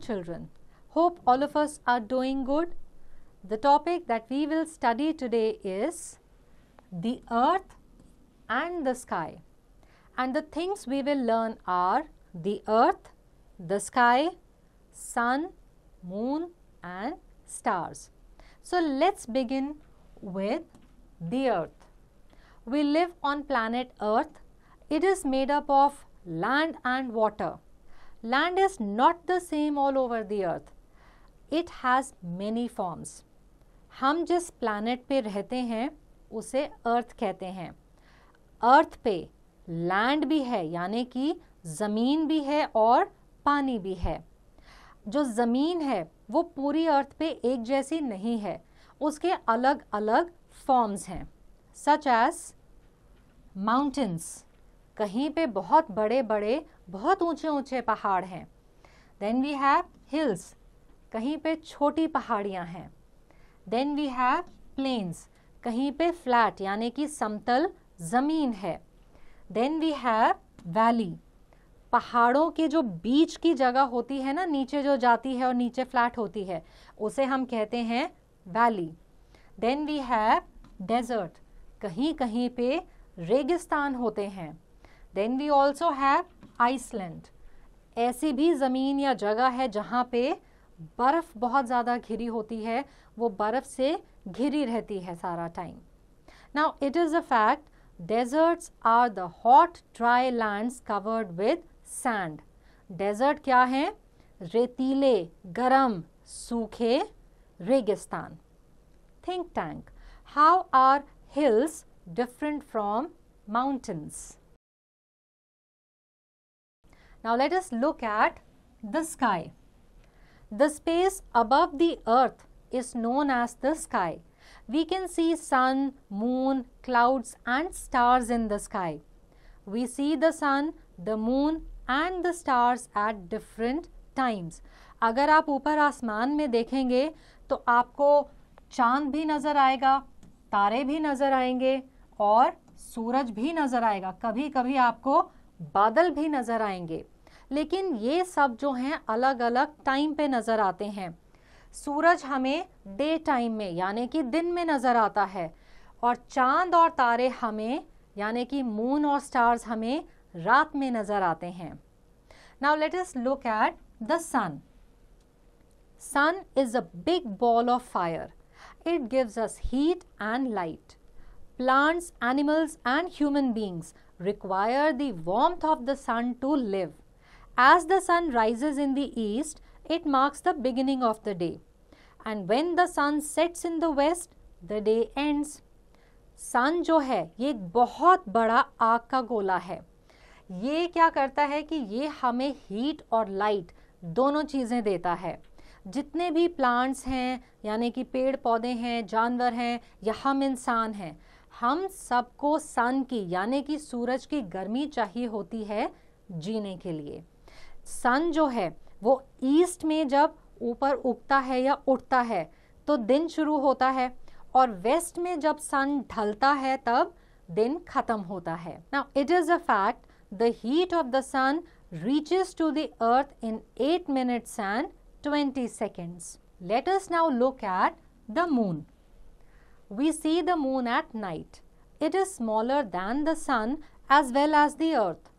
children. Hope all of us are doing good. The topic that we will study today is the earth and the sky. And the things we will learn are the earth, the sky, sun, moon, and stars. So let's begin with the earth. We live on planet earth. It is made up of land and water. Land is not the same all over the earth. It has many forms. हम जिस planet पे रहते हैं उसे अर्थ कहते हैं अर्थ पे land भी है यानी कि ज़मीन भी है और पानी भी है जो ज़मीन है वो पूरी अर्थ पे एक जैसी नहीं है उसके अलग अलग फॉर्म्स हैं सच एज माउंटेंस कहीं पे बहुत बड़े बड़े बहुत ऊंचे ऊंचे पहाड़ हैं देन वी हैव हिल्स कहीं पे छोटी पहाड़ियाँ हैं देन वी हैव प्लेन्स कहीं पे फ्लैट यानी कि समतल ज़मीन है देन वी हैव वैली पहाड़ों के जो बीच की जगह होती है ना नीचे जो जाती है और नीचे फ्लैट होती है उसे हम कहते हैं valley then we have desert कहीं कहीं पे रेगिस्तान होते हैं then we also have island ऐसी भी ज़मीन या जगह है जहाँ पे बर्फ़ बहुत ज़्यादा घिरी होती है वो बर्फ़ से घिरी रहती है सारा time now it is a fact deserts are the hot dry lands covered with sand desert क्या है रेतीले गरम सूखे रेगिस्तान think tank how are hills different from mountains Now let us look at the sky. The space above the earth is known as the sky. We can see sun, moon, clouds and stars in the sky. We see the sun, the moon and the stars at different times. अगर आप ऊपर आसमान में देखेंगे तो आपको चांद भी नज़र आएगा तारे भी नज़र आएंगे और सूरज भी नज़र आएगा कभी कभी आपको बादल भी नज़र आएंगे लेकिन ये सब जो हैं अलग अलग टाइम पे नज़र आते हैं सूरज हमें डे टाइम में यानी कि दिन में नज़र आता है और चांद और तारे हमें यानी कि मून और स्टार्स हमें रात में नज़र आते हैं now let us look at the sun sun is a big ball of fire it gives us heat and light plants animals and human beings require the warmth of the sun to live. As the sun rises in the east, it marks the beginning of the day. And when the sun sets in the west, the day ends. Sun जो है ये एक बहुत बड़ा आग का गोला है ये क्या करता है कि ये हमें हीट और लाइट दोनों चीज़ें देता है जितने भी प्लांट्स हैं यानी कि पेड़ पौधे हैं जानवर हैं या हम इंसान हैं हम सबको सन की यानी कि सूरज की गर्मी चाहिए होती है जीने के लिए सन जो है वो ईस्ट में जब ऊपर उगता है या उठता है तो दिन शुरू होता है और वेस्ट में जब सन ढलता है तब दिन खत्म होता है now it is a fact the heat of the sun reaches to the earth in eight minutes and twenty seconds Let us now look at the we see the moon at night. It is smaller than the sun as well as the earth.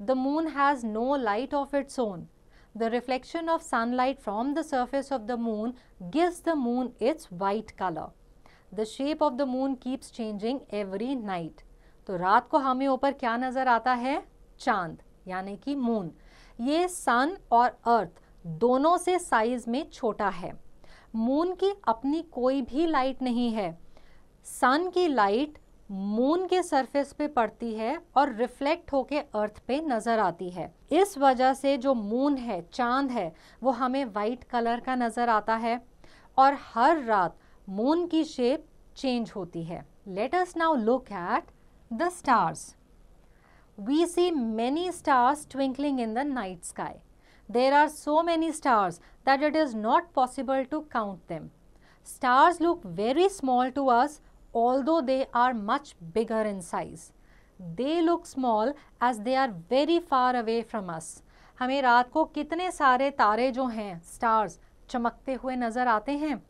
The moon has no light of its own. The reflection of sunlight from the surface of the moon gives the moon its white color. The shape of the moon keeps changing every night. तो रात को हमें ऊपर क्या नज़र आता है चांद यानी कि मून ये सन और अर्थ दोनों से साइज में छोटा है मून की अपनी कोई भी लाइट नहीं है सन की लाइट मून के सरफेस पे पड़ती है और रिफ्लेक्ट होके अर्थ पे नजर आती है इस वजह से जो मून है चांद है वो हमें वाइट कलर का नजर आता है और हर रात मून की शेप चेंज होती है let us now look at the stars we see many stars twinkling in the night sky there are so many stars that it is not possible to count them stars look very small to us although they are much bigger in size. They look small as they are very far away from us. हमें रात को कितने सारे तारे जो हैं stars चमकते हुए नज़र आते हैं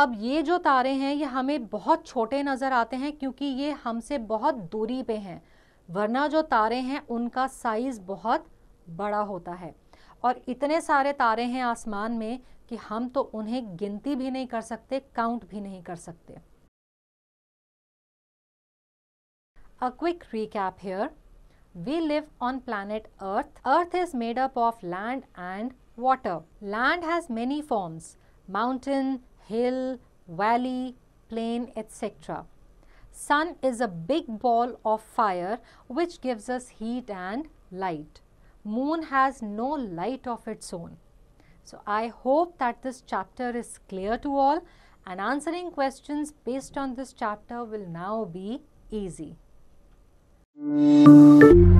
अब ये जो तारे हैं ये हमें बहुत छोटे नज़र आते हैं क्योंकि ये हमसे बहुत दूरी पे हैं वरना जो तारे हैं उनका साइज़ बहुत बड़ा होता है और इतने सारे तारे हैं आसमान में कि हम तो उन्हें गिनती भी नहीं कर सकते काउंट भी नहीं कर सकते A quick recap here. We live on planet Earth. Earth is made up of land and water. Land has many forms mountain, hill, valley, plain, etc. Sun is a big ball of fire which gives us heat and light. Moon has no light of its own. So I hope that this chapter is clear to all and answering questions based on this chapter will now be easy. you